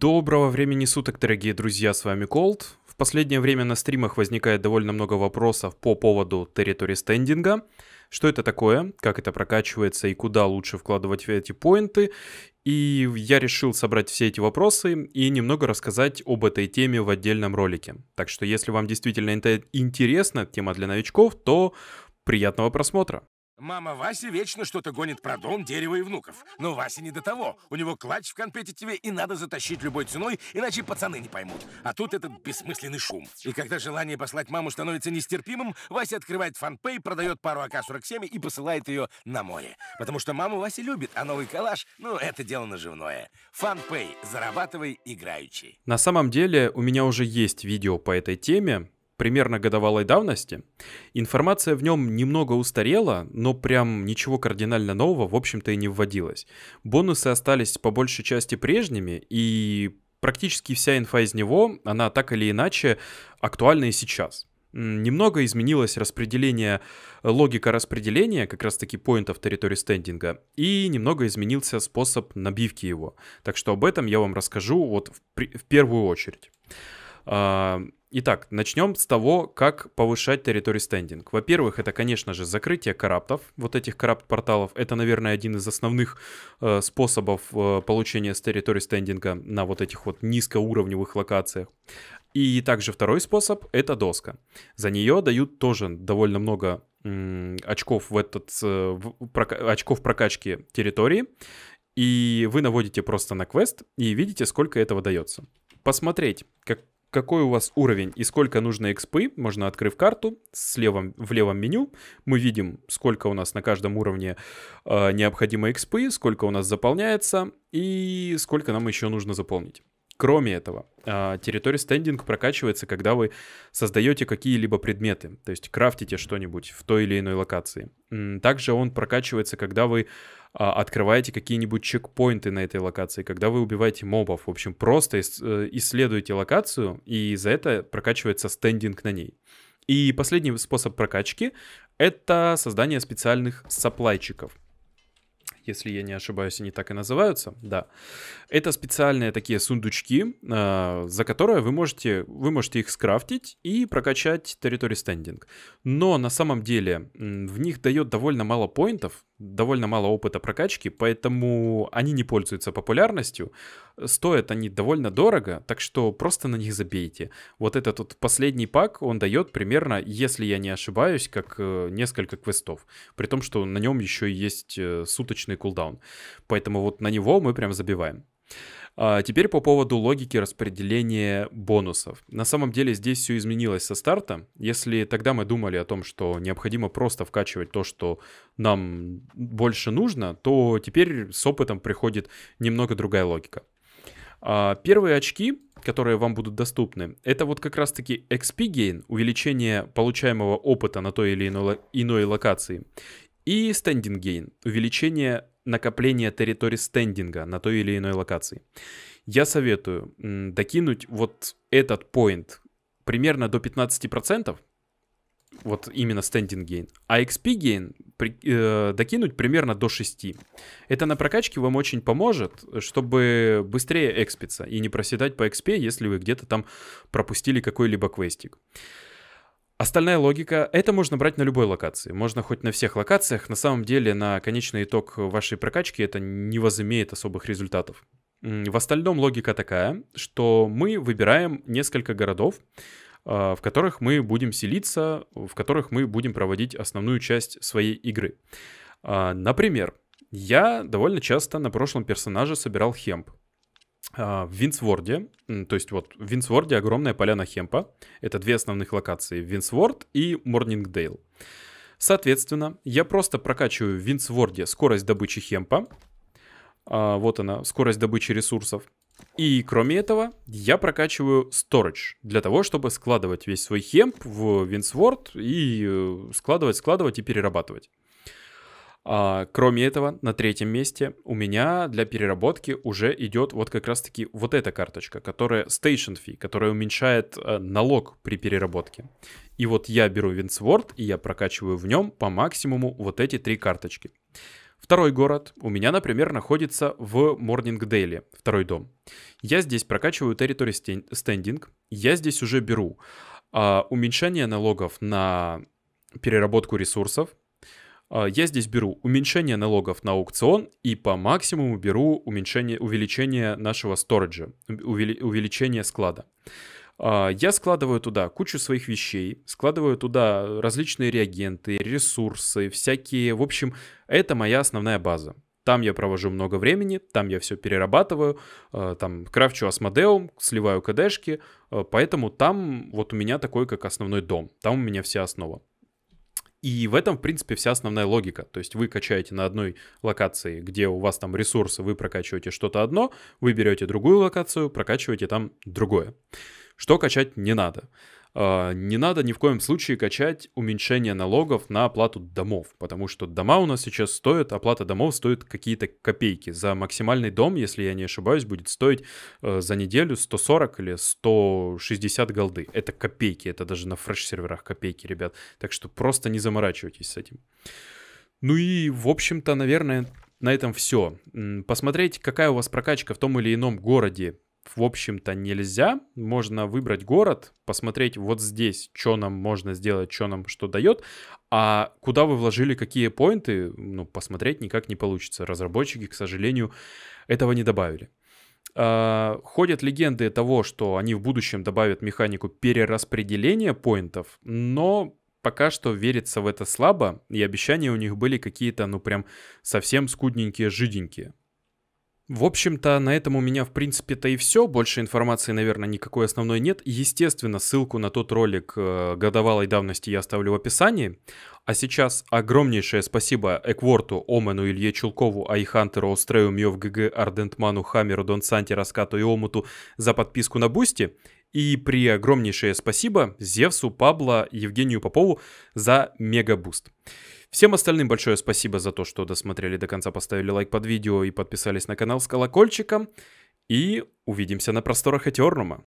Доброго времени суток, дорогие друзья, с вами Колд. В последнее время на стримах возникает довольно много вопросов по поводу территории стендинга. Что это такое, как это прокачивается и куда лучше вкладывать эти поинты. И я решил собрать все эти вопросы и немного рассказать об этой теме в отдельном ролике. Так что если вам действительно это интересно, тема для новичков, то приятного просмотра. Мама Васи вечно что-то гонит про дом, дерево и внуков. Но Вася не до того. У него клатч в тебе и надо затащить любой ценой, иначе пацаны не поймут. А тут этот бессмысленный шум. И когда желание послать маму становится нестерпимым, Вася открывает фанпей, продает пару АК-47 и посылает ее на море. Потому что маму Вася любит, а новый коллаж, ну, это дело наживное. Фанпей. Зарабатывай играючи. На самом деле, у меня уже есть видео по этой теме примерно годовалой давности. Информация в нем немного устарела, но прям ничего кардинально нового, в общем-то, и не вводилось. Бонусы остались по большей части прежними, и практически вся инфа из него, она так или иначе актуальна и сейчас. Немного изменилось распределение, логика распределения, как раз таки поинтов территории стендинга, и немного изменился способ набивки его. Так что об этом я вам расскажу вот в, в первую очередь. А, Итак, начнем с того, как повышать территорий стендинг. Во-первых, это, конечно же, закрытие караптов, вот этих карапт-порталов. Это, наверное, один из основных э, способов э, получения с территории стендинга на вот этих вот низкоуровневых локациях. И также второй способ — это доска. За нее дают тоже довольно много м, очков в этот э, в, прока, очков прокачки территории, и вы наводите просто на квест и видите, сколько этого дается. Посмотреть, как, какой у вас уровень и сколько нужно XP? можно, открыв карту, с левом, в левом меню мы видим, сколько у нас на каждом уровне э, необходимо XP, сколько у нас заполняется и сколько нам еще нужно заполнить. Кроме этого, а, территория стендинг прокачивается, когда вы создаете какие-либо предметы, то есть крафтите что-нибудь в той или иной локации. Также он прокачивается, когда вы а, открываете какие-нибудь чекпоинты на этой локации, когда вы убиваете мобов. В общем, просто э, исследуете локацию, и за это прокачивается стендинг на ней. И последний способ прокачки — это создание специальных саплайчиков если я не ошибаюсь, они так и называются, да. Это специальные такие сундучки, а, за которые вы можете, вы можете их скрафтить и прокачать территорий стендинг. Но на самом деле в них дает довольно мало поинтов, довольно мало опыта прокачки, поэтому они не пользуются популярностью. Стоят они довольно дорого, так что просто на них забейте. Вот этот вот последний пак, он дает примерно, если я не ошибаюсь, как э, несколько квестов. При том, что на нем еще есть э, суточный секундный кулдаун. Поэтому вот на него мы прям забиваем. А, теперь по поводу логики распределения бонусов. На самом деле здесь все изменилось со старта. Если тогда мы думали о том, что необходимо просто вкачивать то, что нам больше нужно, то теперь с опытом приходит немного другая логика. А, первые очки, которые вам будут доступны, это вот как раз-таки XP gain, увеличение получаемого опыта на той или иной локации, и стендинг гейн, увеличение накопления территории стендинга на той или иной локации. Я советую докинуть вот этот поинт примерно до 15%, вот именно стендинг гейн, а XP гейн э, докинуть примерно до 6. Это на прокачке вам очень поможет, чтобы быстрее экспиться и не проседать по XP, если вы где-то там пропустили какой-либо квестик. Остальная логика — это можно брать на любой локации. Можно хоть на всех локациях. На самом деле, на конечный итог вашей прокачки это не возымеет особых результатов. В остальном логика такая, что мы выбираем несколько городов, а, в которых мы будем селиться, в которых мы будем проводить основную часть своей игры. А, например, я довольно часто на прошлом персонаже собирал хемп. А, в Винсворде, то есть вот в Винсворде огромная поляна Хемпа. Это две основных локации, Винсворд и Морнингдейл. Соответственно, я просто прокачиваю в Винсворде скорость добычи Хемпа. А, вот она, скорость добычи ресурсов. И кроме этого, я прокачиваю Storage для того, чтобы складывать весь свой хемп в Винсворд и э, складывать, складывать и перерабатывать. А, кроме этого, на третьем месте у меня для переработки уже идет вот как раз-таки вот эта карточка, которая Station Fee, которая уменьшает э, налог при переработке. И вот я беру Винсворд и я прокачиваю в нем по максимуму вот эти три карточки. Второй город у меня, например, находится в Morning второй дом. Я здесь прокачиваю Territory Standing, я здесь уже беру а, уменьшение налогов на переработку ресурсов, а, я здесь беру уменьшение налогов на аукцион и по максимуму беру уменьшение, увеличение нашего сториджа, увеличение склада. А, я складываю туда кучу своих вещей, складываю туда различные реагенты, ресурсы, всякие. В общем, это моя основная база. Там я провожу много времени, там я все перерабатываю, а, там крафчу осмодеум, сливаю кдэшки, поэтому там вот у меня такой как основной дом, там у меня вся основа. И в этом, в принципе, вся основная логика. То есть вы качаете на одной локации, где у вас там ресурсы, вы прокачиваете что-то одно, вы берете другую локацию, прокачиваете там другое. Что качать не надо. А, не надо ни в коем случае качать уменьшение налогов на оплату домов, потому что дома у нас сейчас стоят, оплата домов стоит какие-то копейки. За максимальный дом, если я не ошибаюсь, будет стоить э, за неделю 140 или 160 голды. Это копейки, это даже на фреш-серверах копейки, ребят. Так что просто не заморачивайтесь с этим. Ну и, в общем-то, наверное, на этом все. Посмотреть, какая у вас прокачка в том или ином городе в общем-то, нельзя. Можно выбрать город, посмотреть вот здесь, что нам можно сделать, что нам что дает, а куда вы вложили какие поинты, ну, посмотреть никак не получится. Разработчики, к сожалению, этого не добавили. А, ходят легенды того, что они в будущем добавят механику перераспределения поинтов, но пока что верится в это слабо, и обещания у них были какие-то, ну прям совсем скудненькие, жиденькие. В общем-то, на этом у меня, в принципе-то, и все. Больше информации, наверное, никакой основной нет. Естественно, ссылку на тот ролик э, годовалой давности я оставлю в описании. А сейчас огромнейшее спасибо Экворту, Омену, Илье Чулкову, Айхантеру, Острею, Мьев, ГГ, Ардентману, Хамеру, Дон Донсанте, Раскату и Омуту за подписку на Бусти. И при огромнейшее спасибо Зевсу, Пабло, Евгению Попову за мегабуст. буст Всем остальным большое спасибо за то, что досмотрели до конца, поставили лайк под видео и подписались на канал с колокольчиком. И увидимся на просторах Этернума.